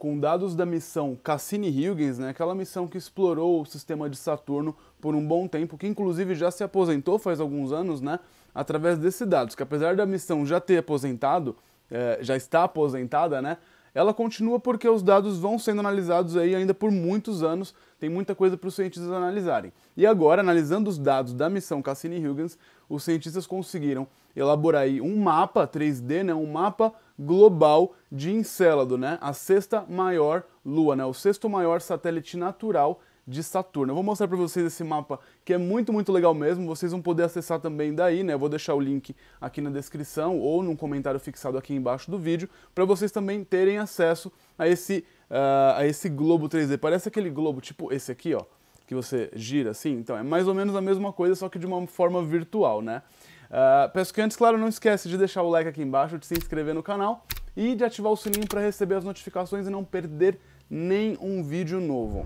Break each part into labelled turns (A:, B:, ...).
A: com dados da missão Cassini-Huygens, né, aquela missão que explorou o sistema de Saturno por um bom tempo, que inclusive já se aposentou faz alguns anos, né, através desses dados, que apesar da missão já ter aposentado, é, já está aposentada, né, ela continua porque os dados vão sendo analisados aí ainda por muitos anos, tem muita coisa para os cientistas analisarem. E agora, analisando os dados da missão Cassini-Huygens, os cientistas conseguiram elaborar aí um mapa 3D, né, um mapa global de Encélado, né, a sexta maior lua, né, o sexto maior satélite natural de Saturno. Eu vou mostrar para vocês esse mapa que é muito, muito legal mesmo. Vocês vão poder acessar também daí, né? Eu vou deixar o link aqui na descrição ou num comentário fixado aqui embaixo do vídeo para vocês também terem acesso a esse, uh, a esse globo 3D. Parece aquele globo tipo esse aqui, ó, que você gira assim. Então é mais ou menos a mesma coisa, só que de uma forma virtual, né? Uh, peço que antes, claro, não esquece de deixar o like aqui embaixo, de se inscrever no canal e de ativar o sininho para receber as notificações e não perder nenhum vídeo novo.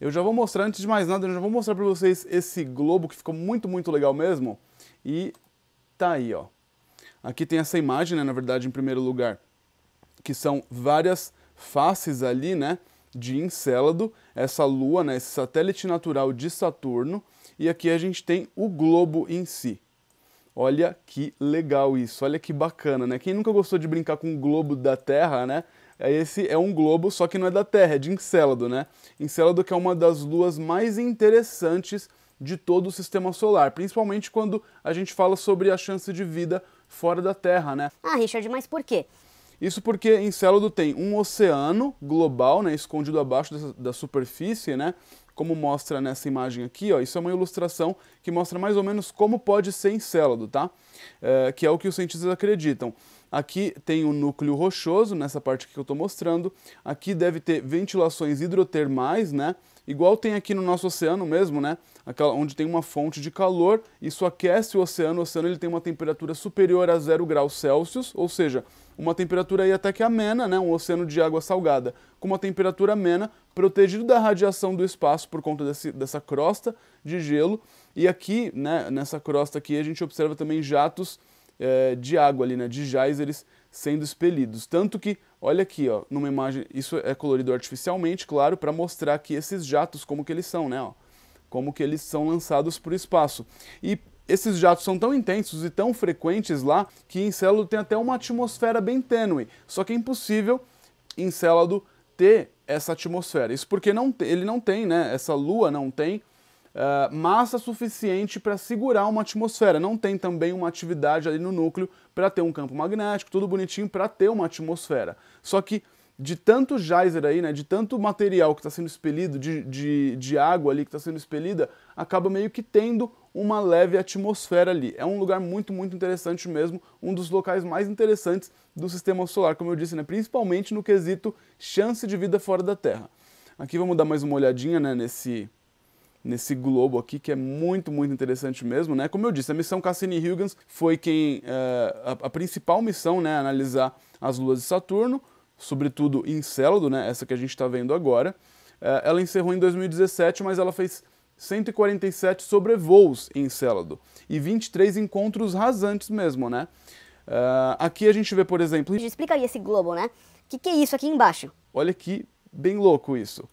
A: Eu já vou mostrar, antes de mais nada, eu já vou mostrar para vocês esse globo que ficou muito, muito legal mesmo. E tá aí, ó. Aqui tem essa imagem, né, na verdade, em primeiro lugar, que são várias faces ali, né, de Encélado, essa lua, né, esse satélite natural de Saturno. E aqui a gente tem o globo em si. Olha que legal isso, olha que bacana, né? Quem nunca gostou de brincar com o globo da Terra, né? É, esse é um globo, só que não é da Terra, é de Encélado, né? Encélado que é uma das luas mais interessantes de todo o sistema solar, principalmente quando a gente fala sobre a chance de vida fora da Terra, né? Ah, Richard, mas por quê? Isso porque Encélado tem um oceano global, né, escondido abaixo da superfície, né, como mostra nessa imagem aqui, ó, isso é uma ilustração que mostra mais ou menos como pode ser encélado, tá? É, que é o que os cientistas acreditam. Aqui tem o um núcleo rochoso, nessa parte que eu estou mostrando. Aqui deve ter ventilações hidrotermais, né? Igual tem aqui no nosso oceano mesmo, né? Aquela, onde tem uma fonte de calor, isso aquece o oceano. O oceano ele tem uma temperatura superior a 0 graus Celsius, ou seja, uma temperatura aí até que amena, né? um oceano de água salgada, com uma temperatura amena, protegido da radiação do espaço por conta desse, dessa crosta de gelo. E aqui, né, nessa crosta aqui, a gente observa também jatos é, de água ali, né, de geysers sendo expelidos. Tanto que, olha aqui, ó, numa imagem, isso é colorido artificialmente, claro, para mostrar que esses jatos, como que eles são, né? Ó, como que eles são lançados para o espaço. E esses jatos são tão intensos e tão frequentes lá que Encélado tem até uma atmosfera bem tênue. Só que é impossível Encélado ter essa atmosfera. Isso porque não, ele não tem, né? Essa lua não tem uh, massa suficiente para segurar uma atmosfera. Não tem também uma atividade ali no núcleo para ter um campo magnético, tudo bonitinho para ter uma atmosfera. Só que de tanto geyser aí, né, de tanto material que está sendo expelido, de, de, de água ali que está sendo expelida, acaba meio que tendo uma leve atmosfera ali. É um lugar muito, muito interessante mesmo, um dos locais mais interessantes do sistema solar, como eu disse, né? principalmente no quesito chance de vida fora da Terra. Aqui vamos dar mais uma olhadinha né, nesse, nesse globo aqui, que é muito, muito interessante mesmo, né? Como eu disse, a missão Cassini-Huygens foi quem... É, a, a, principal missão, né? Analisar as luas de Saturno, sobretudo Encélado, né? Essa que a gente está vendo agora. É, ela encerrou em 2017, mas ela fez 147 sobrevoos em Célado e 23 encontros rasantes mesmo, né? Uh, aqui a gente vê, por exemplo... Explica aí esse globo, né? O que, que é isso aqui embaixo? Olha que bem louco isso.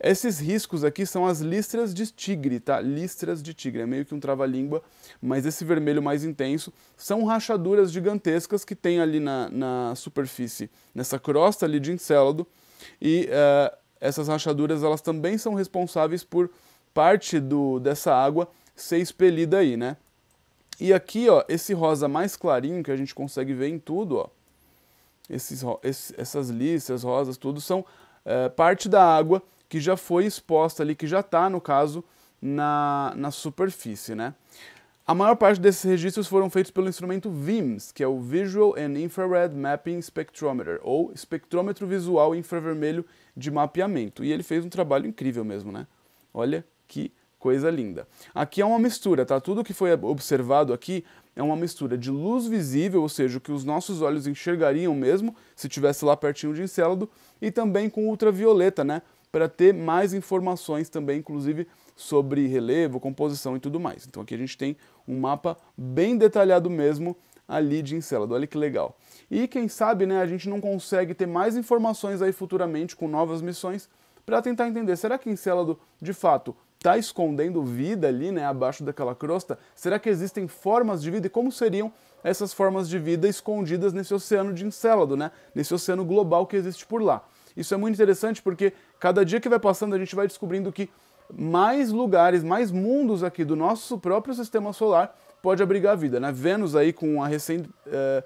A: Esses riscos aqui são as listras de tigre, tá? Listras de tigre, é meio que um trava-língua, mas esse vermelho mais intenso são rachaduras gigantescas que tem ali na, na superfície, nessa crosta ali de encélado, e uh, essas rachaduras elas também são responsáveis por parte do, dessa água ser expelida aí, né? E aqui, ó, esse rosa mais clarinho que a gente consegue ver em tudo, ó, esses, essas lícias, rosas, tudo são é, parte da água que já foi exposta ali, que já está, no caso, na, na superfície, né? A maior parte desses registros foram feitos pelo instrumento VIMS, que é o Visual and Infrared Mapping Spectrometer, ou espectrômetro visual infravermelho de mapeamento. E ele fez um trabalho incrível mesmo, né? Olha que coisa linda. Aqui é uma mistura, tá? Tudo que foi observado aqui é uma mistura de luz visível, ou seja, o que os nossos olhos enxergariam mesmo se tivesse lá pertinho de Encélado, e também com ultravioleta, né? Para ter mais informações também, inclusive sobre relevo, composição e tudo mais. Então aqui a gente tem um mapa bem detalhado mesmo ali de Encélado. Olha que legal. E quem sabe, né, a gente não consegue ter mais informações aí futuramente com novas missões para tentar entender, será que Encélado de fato está escondendo vida ali, né, abaixo daquela crosta? Será que existem formas de vida e como seriam essas formas de vida escondidas nesse oceano de Encélado, né? Nesse oceano global que existe por lá. Isso é muito interessante porque cada dia que vai passando a gente vai descobrindo que mais lugares, mais mundos aqui do nosso próprio sistema solar pode abrigar vida, né? Vênus aí com a recém uh,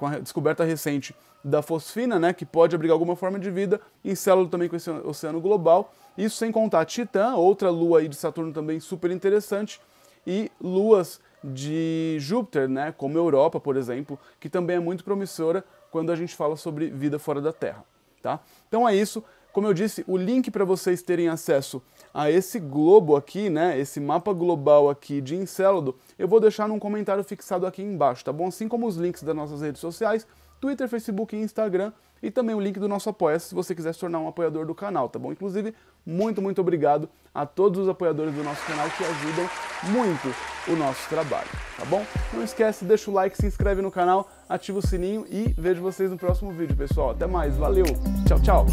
A: com a descoberta recente da fosfina, né, que pode abrigar alguma forma de vida, em célula também com esse oceano global. Isso sem contar Titã, outra lua aí de Saturno também super interessante, e luas de Júpiter, né, como Europa, por exemplo, que também é muito promissora quando a gente fala sobre vida fora da Terra. Tá? Então é isso. Como eu disse, o link para vocês terem acesso a esse globo aqui, né, esse mapa global aqui de Encélado, eu vou deixar num comentário fixado aqui embaixo, tá bom? Assim como os links das nossas redes sociais, Twitter, Facebook e Instagram, e também o link do nosso apoia se você quiser se tornar um apoiador do canal, tá bom? Inclusive, muito, muito obrigado a todos os apoiadores do nosso canal que ajudam muito o nosso trabalho, tá bom? Não esquece, deixa o like, se inscreve no canal, ativa o sininho e vejo vocês no próximo vídeo, pessoal. Até mais, valeu, tchau, tchau!